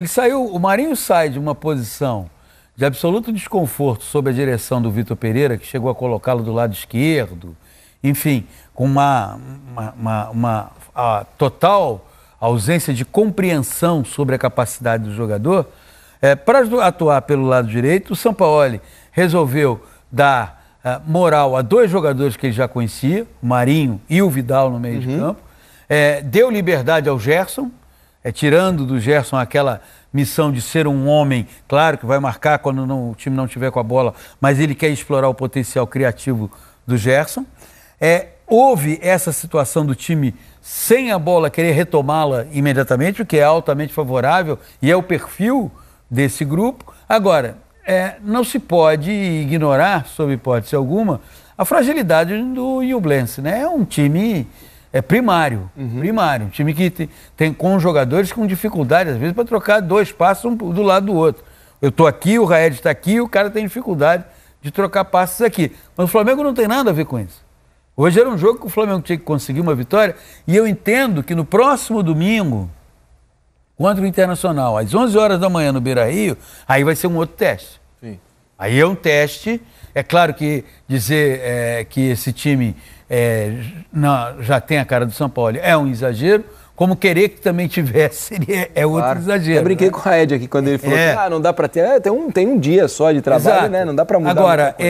Ele saiu, o Marinho sai de uma posição de absoluto desconforto sob a direção do Vitor Pereira, que chegou a colocá-lo do lado esquerdo, enfim, com uma, uma, uma, uma total ausência de compreensão sobre a capacidade do jogador. É, para atuar pelo lado direito, o Sampaoli resolveu dar é, moral a dois jogadores que ele já conhecia, o Marinho e o Vidal no meio uhum. de campo. É, deu liberdade ao Gerson, é, tirando do Gerson aquela missão de ser um homem, claro que vai marcar quando não, o time não tiver com a bola, mas ele quer explorar o potencial criativo do Gerson. É, houve essa situação do time sem a bola querer retomá-la imediatamente, o que é altamente favorável e é o perfil desse grupo. Agora, é, não se pode ignorar, sob hipótese alguma, a fragilidade do Yublense, né? É um time é primário. Uhum. Primário. Um time que tem, tem com jogadores com dificuldade, às vezes, para trocar dois passos um do lado do outro. Eu estou aqui, o Raed está aqui, o cara tem dificuldade de trocar passos aqui. Mas o Flamengo não tem nada a ver com isso. Hoje era um jogo que o Flamengo tinha que conseguir uma vitória. E eu entendo que no próximo domingo, contra o Internacional, às 11 horas da manhã no Beira Rio, aí vai ser um outro teste. Sim. Aí é um teste é claro que dizer é, que esse time é, já tem a cara do São Paulo é um exagero, como querer que também tivesse seria, é outro claro. exagero. Eu brinquei né? com a Ed aqui quando ele falou é. que ah, não dá para ter. É, tem, um, tem um dia só de trabalho, Exato. né? Não dá para mudar. Agora, é,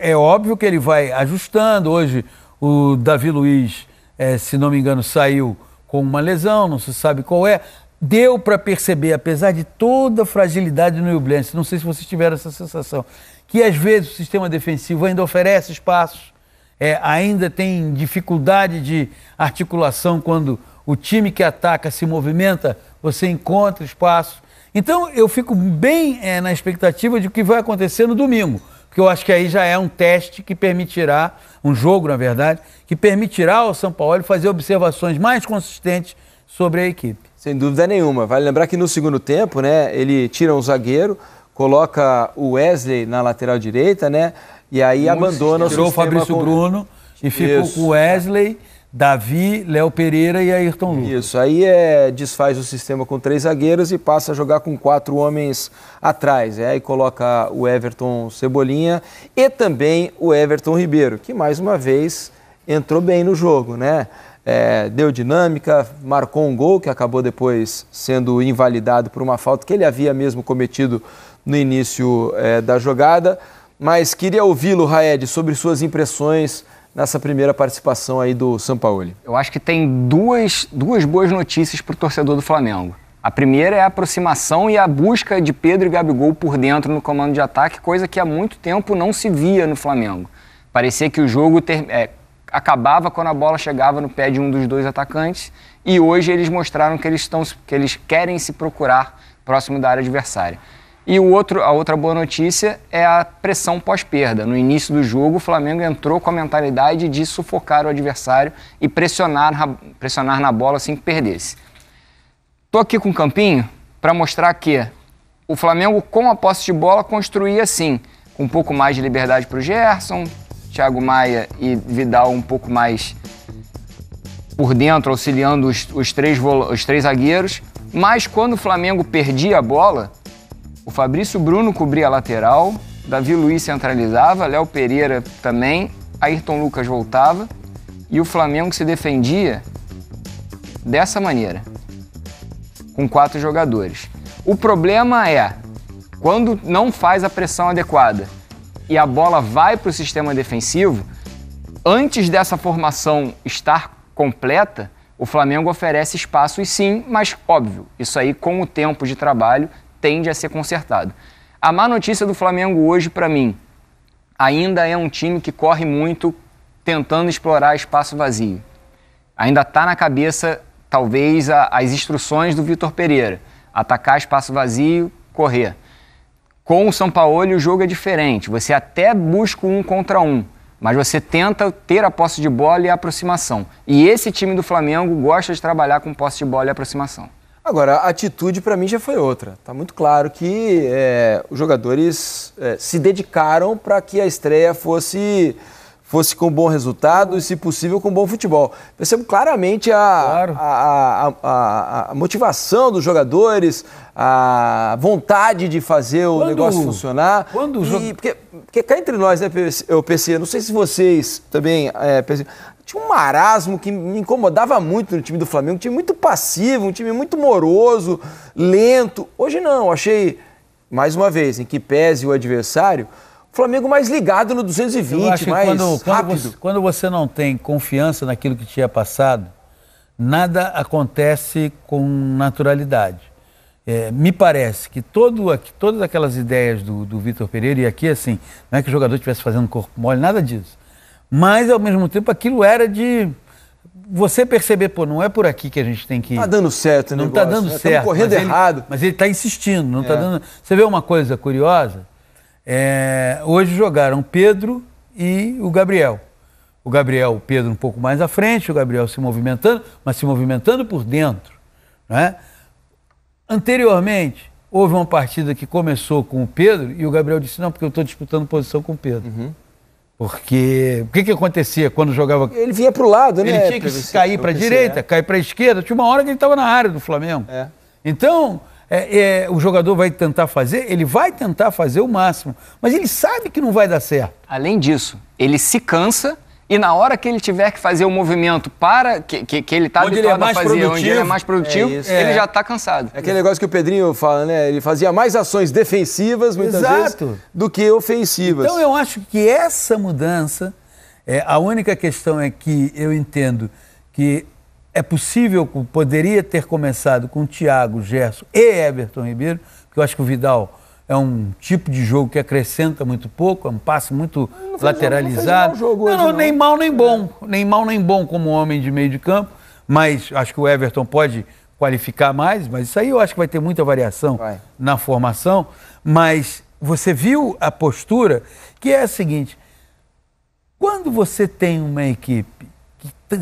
é, é, óbvio que ele vai ajustando. Hoje, o Davi Luiz, é, se não me engano, saiu com uma lesão, não se sabe qual é. Deu para perceber, apesar de toda a fragilidade no New não sei se vocês tiveram essa sensação, que às vezes o sistema defensivo ainda oferece espaços, é, ainda tem dificuldade de articulação quando o time que ataca se movimenta, você encontra espaço. Então eu fico bem é, na expectativa de o que vai acontecer no domingo, porque eu acho que aí já é um teste que permitirá, um jogo na verdade, que permitirá ao São Paulo fazer observações mais consistentes sobre a equipe. Sem dúvida nenhuma. Vale lembrar que no segundo tempo, né, ele tira um zagueiro, coloca o Wesley na lateral direita, né? E aí Muito abandona o Tirou o Fabrício com... Bruno e ficou Isso. com Wesley, Davi, Léo Pereira e Ayrton Lucas. Isso, aí é, desfaz o sistema com três zagueiros e passa a jogar com quatro homens atrás. É, aí coloca o Everton Cebolinha e também o Everton Ribeiro, que mais uma vez entrou bem no jogo, né? é, deu dinâmica, marcou um gol que acabou depois sendo invalidado por uma falta que ele havia mesmo cometido no início é, da jogada. Mas queria ouvi-lo, Raed, sobre suas impressões nessa primeira participação aí do Sampaoli. Eu acho que tem duas, duas boas notícias para o torcedor do Flamengo. A primeira é a aproximação e a busca de Pedro e Gabigol por dentro no comando de ataque, coisa que há muito tempo não se via no Flamengo. Parecia que o jogo ter, é, acabava quando a bola chegava no pé de um dos dois atacantes. E hoje eles mostraram que eles, estão, que eles querem se procurar próximo da área adversária. E o outro, a outra boa notícia é a pressão pós-perda. No início do jogo, o Flamengo entrou com a mentalidade de sufocar o adversário e pressionar, pressionar na bola assim que perdesse. Estou aqui com o Campinho para mostrar que o Flamengo, com a posse de bola, construía assim, com um pouco mais de liberdade para o Gerson, Thiago Maia e Vidal um pouco mais por dentro, auxiliando os, os três, os três zagueiros. Mas quando o Flamengo perdia a bola, o Fabrício Bruno cobria a lateral, Davi Luiz centralizava, Léo Pereira também, Ayrton Lucas voltava e o Flamengo se defendia dessa maneira, com quatro jogadores. O problema é quando não faz a pressão adequada e a bola vai para o sistema defensivo, antes dessa formação estar completa, o Flamengo oferece espaços sim, mas óbvio, isso aí com o tempo de trabalho tende a ser consertado. A má notícia do Flamengo hoje, para mim, ainda é um time que corre muito tentando explorar espaço vazio. Ainda está na cabeça, talvez, a, as instruções do Vitor Pereira: atacar espaço vazio, correr. Com o São Paulo o jogo é diferente. Você até busca um contra um, mas você tenta ter a posse de bola e a aproximação. E esse time do Flamengo gosta de trabalhar com posse de bola e aproximação. Agora, a atitude para mim já foi outra. Tá muito claro que é, os jogadores é, se dedicaram para que a estreia fosse fosse com bom resultado e, se possível, com bom futebol. Percebo claramente a, claro. a, a, a motivação dos jogadores, a vontade de fazer quando, o negócio funcionar. Quando o jogo... porque, porque cá entre nós, né, eu pensei, não sei se vocês também é, tinha um marasmo que me incomodava muito no time do Flamengo, um time muito passivo, um time muito moroso, lento. Hoje não, achei, mais uma vez, em que pese o adversário, Flamengo mais ligado no 220, mais quando, quando rápido. Você, quando você não tem confiança naquilo que tinha passado, nada acontece com naturalidade. É, me parece que todo, todas aquelas ideias do, do Vitor Pereira, e aqui assim, não é que o jogador estivesse fazendo corpo mole, nada disso. Mas, ao mesmo tempo, aquilo era de você perceber, pô, não é por aqui que a gente tem que Está Tá dando certo, Não está tá dando né? certo. está correndo mas errado. Ele, mas ele tá insistindo, não tá é. tá dando. Você vê uma coisa curiosa? É, hoje jogaram Pedro e o Gabriel. O Gabriel, o Pedro um pouco mais à frente, o Gabriel se movimentando, mas se movimentando por dentro. Né? Anteriormente, houve uma partida que começou com o Pedro e o Gabriel disse: Não, porque eu estou disputando posição com o Pedro. Uhum. Porque o que, que acontecia quando jogava. Ele vinha para o lado, né? Ele tinha que cair para a direita, é. cair para a esquerda. Tinha uma hora que ele estava na área do Flamengo. É. Então, é, é, o jogador vai tentar fazer, ele vai tentar fazer o máximo, mas ele sabe que não vai dar certo. Além disso, ele se cansa e na hora que ele tiver que fazer o movimento para que, que, que ele está habituado ele é a fazer, produtivo. onde ele é, é mais produtivo, é ele é. já está cansado. É aquele negócio que o Pedrinho fala, né? Ele fazia mais ações defensivas, muitas Exato. vezes, do que ofensivas. Então eu acho que essa mudança, é, a única questão é que eu entendo que é possível, poderia ter começado com Thiago, Gerson e Everton Ribeiro, porque eu acho que o Vidal é um tipo de jogo que acrescenta muito pouco, é um passe muito não lateralizado. Jogo, não, não, não, nem mal nem bom, é. nem mal nem bom como homem de meio de campo, mas acho que o Everton pode qualificar mais, mas isso aí eu acho que vai ter muita variação vai. na formação, mas você viu a postura que é a seguinte: quando você tem uma equipe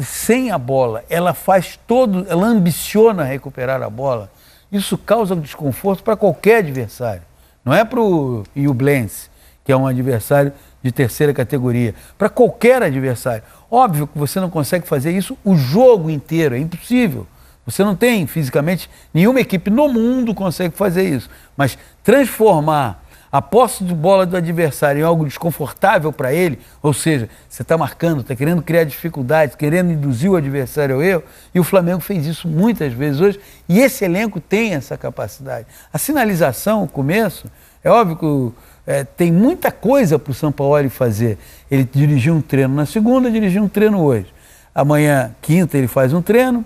sem a bola, ela faz todo, ela ambiciona recuperar a bola. Isso causa um desconforto para qualquer adversário. Não é para o Iublense, que é um adversário de terceira categoria. Para qualquer adversário. Óbvio que você não consegue fazer isso o jogo inteiro, é impossível. Você não tem fisicamente, nenhuma equipe no mundo consegue fazer isso. Mas transformar a posse de bola do adversário é algo desconfortável para ele, ou seja, você está marcando, está querendo criar dificuldades, querendo induzir o adversário ao erro, e o Flamengo fez isso muitas vezes hoje, e esse elenco tem essa capacidade. A sinalização, o começo, é óbvio que é, tem muita coisa para o São Paulo fazer. Ele dirigiu um treino na segunda, dirigiu um treino hoje. Amanhã, quinta, ele faz um treino,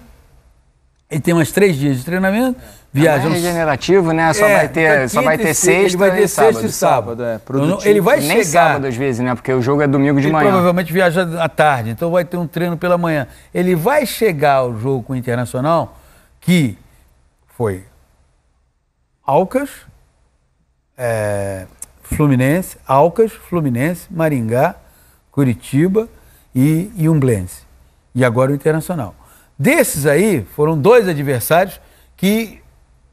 ele tem umas três dias de treinamento, é. viaja. É regenerativo, né? Só é, vai ter, então, só vai ter e sexta, ele vai ter e sexta e sábado. é, então, ele vai Nem chegar. sábado às vezes, né? Porque o jogo é domingo de ele manhã. Provavelmente viaja à tarde, então vai ter um treino pela manhã. Ele vai chegar ao jogo com o Internacional, que foi Alcas, é, Fluminense, Alcas, Fluminense, Maringá, Curitiba e, e Umblense. E agora o Internacional. Desses aí, foram dois adversários que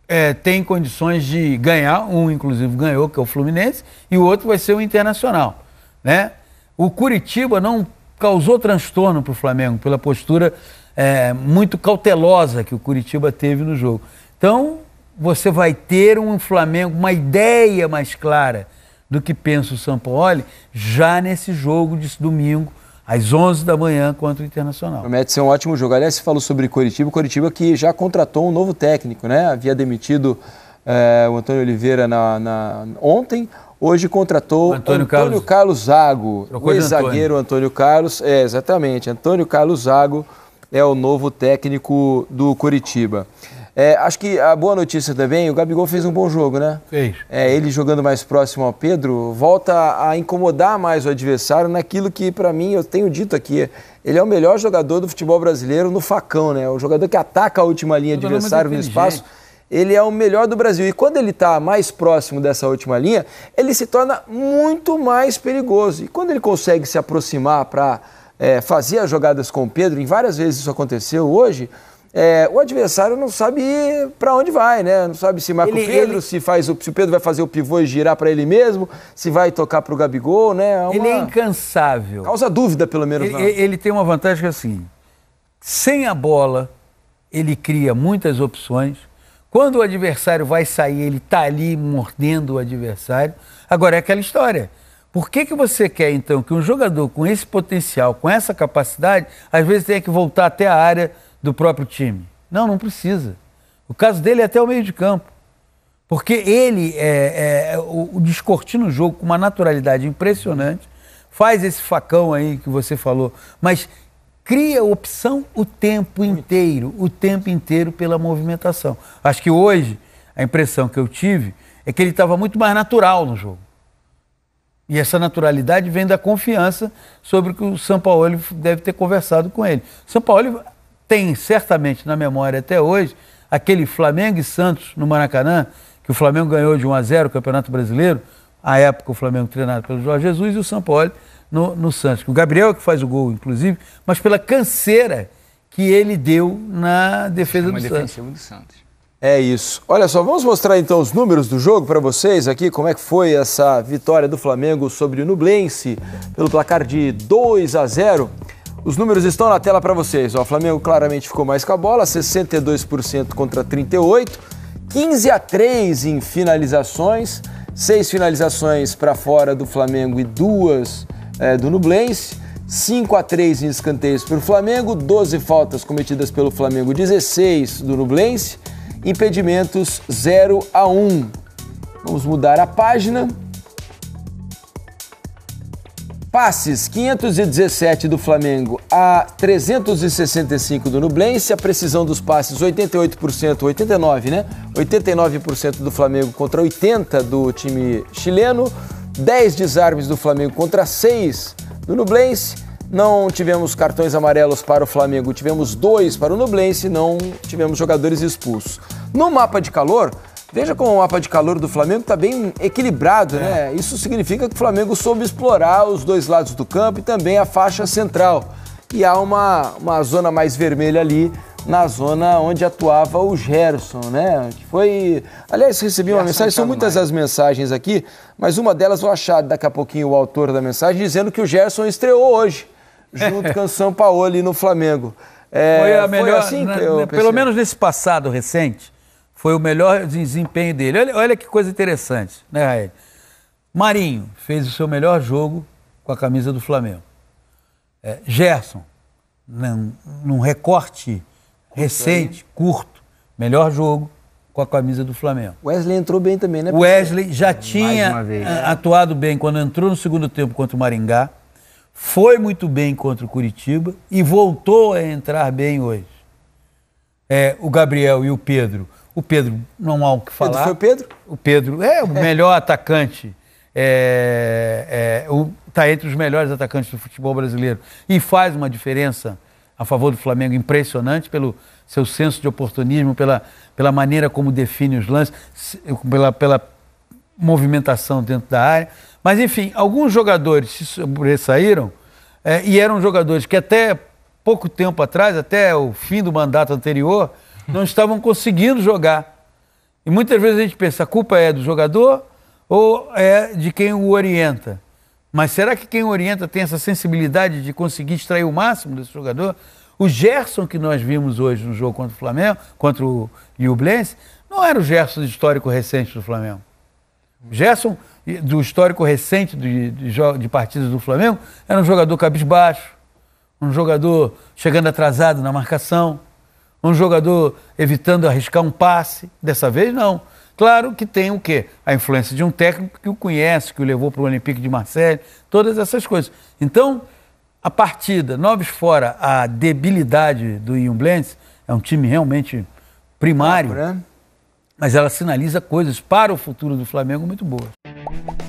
é, têm condições de ganhar. Um, inclusive, ganhou, que é o Fluminense, e o outro vai ser o Internacional. Né? O Curitiba não causou transtorno para o Flamengo pela postura é, muito cautelosa que o Curitiba teve no jogo. Então, você vai ter um Flamengo, uma ideia mais clara do que pensa o São Paulo já nesse jogo de domingo às 11 da manhã contra o Internacional. Promete ser um ótimo jogo. Aliás, você falou sobre Coritiba. Coritiba que já contratou um novo técnico, né? Havia demitido é, o Antônio Oliveira na, na, ontem. Hoje contratou Antônio, Antônio Carlos. Carlos Zago, o ex-zagueiro Antônio. Antônio Carlos. É, exatamente. Antônio Carlos Zago é o novo técnico do Coritiba. É, acho que a boa notícia também, o Gabigol fez um bom jogo, né? Fez. É, ele jogando mais próximo ao Pedro, volta a incomodar mais o adversário naquilo que, para mim, eu tenho dito aqui, ele é o melhor jogador do futebol brasileiro no facão, né? O jogador que ataca a última linha adversário no espaço ele é o melhor do Brasil. E quando ele está mais próximo dessa última linha, ele se torna muito mais perigoso. E quando ele consegue se aproximar para é, fazer as jogadas com o Pedro, em várias vezes isso aconteceu hoje, é, o adversário não sabe para onde vai, né? Não sabe se marca ele, o Pedro, ele... se faz o, se o Pedro vai fazer o pivô e girar para ele mesmo, se vai tocar para o Gabigol, né? É uma... Ele é incansável. Causa dúvida, pelo menos. Ele, ele, tem uma vantagem que é assim, sem a bola, ele cria muitas opções. Quando o adversário vai sair, ele está ali mordendo o adversário. Agora é aquela história. Por que, que você quer, então, que um jogador com esse potencial, com essa capacidade, às vezes tenha que voltar até a área do próprio time. Não, não precisa. O caso dele é até o meio de campo. Porque ele é, é, o, o descortina o jogo com uma naturalidade impressionante, faz esse facão aí que você falou, mas cria opção o tempo inteiro, o tempo inteiro pela movimentação. Acho que hoje a impressão que eu tive é que ele estava muito mais natural no jogo. E essa naturalidade vem da confiança sobre o que o São Paulo deve ter conversado com ele. São Paulo tem certamente na memória até hoje aquele Flamengo e Santos no Maracanã, que o Flamengo ganhou de 1 a 0 o Campeonato Brasileiro, à época o Flamengo treinado pelo Jorge Jesus e o Sampaoli no, no Santos. O Gabriel é que faz o gol, inclusive, mas pela canseira que ele deu na defesa do Santos. do Santos. É isso. Olha só, vamos mostrar então os números do jogo para vocês aqui, como é que foi essa vitória do Flamengo sobre o Nublense pelo placar de 2 a 0. Os números estão na tela para vocês. o Flamengo claramente ficou mais com a bola, 62% contra 38, 15 a 3 em finalizações, seis finalizações para fora do Flamengo e duas é, do Nublense. 5 a 3 em escanteios para o Flamengo, 12 faltas cometidas pelo Flamengo, 16 do Nublense, impedimentos 0 a 1. Vamos mudar a página Passes 517 do Flamengo a 365 do Nublense, a precisão dos passes 88%, 89, né? 89% do Flamengo contra 80 do time chileno, 10 desarmes do Flamengo contra 6 do Nublense. Não tivemos cartões amarelos para o Flamengo, tivemos dois para o Nublense, não tivemos jogadores expulsos. No mapa de calor, Veja como o mapa de calor do Flamengo está bem equilibrado, né? é. né? Isso significa que o Flamengo soube explorar os dois lados do campo e também a faixa central. E há uma, uma zona mais vermelha ali, na zona onde atuava o Gerson, né? Que foi. Aliás, recebi uma mensagem, são tá muitas as mensagens aqui, mas uma delas vou achar daqui a pouquinho o autor da mensagem, dizendo que o Gerson estreou hoje, junto com o São Paulo no Flamengo. É, foi a melhor. Foi assim pelo menos nesse passado recente, foi o melhor desempenho dele. Olha, olha que coisa interessante, né, Raed? Marinho fez o seu melhor jogo com a camisa do Flamengo. É, Gerson, num, num recorte recente, curto, melhor jogo com a camisa do Flamengo. Wesley entrou bem também, né? Wesley já tinha é, atuado bem quando entrou no segundo tempo contra o Maringá, foi muito bem contra o Curitiba e voltou a entrar bem hoje. É, o Gabriel e o Pedro o Pedro, não há o que falar. Pedro foi o Pedro? O Pedro é o é. melhor atacante. É, é, tá entre os melhores atacantes do futebol brasileiro e faz uma diferença a favor do Flamengo impressionante pelo seu senso de oportunismo, pela, pela maneira como define os lances, pela, pela movimentação dentro da área. Mas, enfim, alguns jogadores se sobressaíram é, e eram jogadores que até pouco tempo atrás, até o fim do mandato anterior, não estavam conseguindo jogar. E muitas vezes a gente pensa, a culpa é do jogador ou é de quem o orienta? Mas será que quem orienta tem essa sensibilidade de conseguir extrair o máximo desse jogador? O Gerson que nós vimos hoje no jogo contra o Flamengo, contra o Iublense, não era o Gerson histórico recente do Flamengo. O Gerson, do histórico recente de, de, de partidas do Flamengo, era um jogador cabisbaixo, um jogador chegando atrasado na marcação, um jogador evitando arriscar um passe. Dessa vez, não. Claro que tem o quê? A influência de um técnico que o conhece, que o levou para o Olympique de Marseille, todas essas coisas. Então, a partida, noves fora a debilidade do Blends, é um time realmente primário, né? mas ela sinaliza coisas para o futuro do Flamengo muito boas.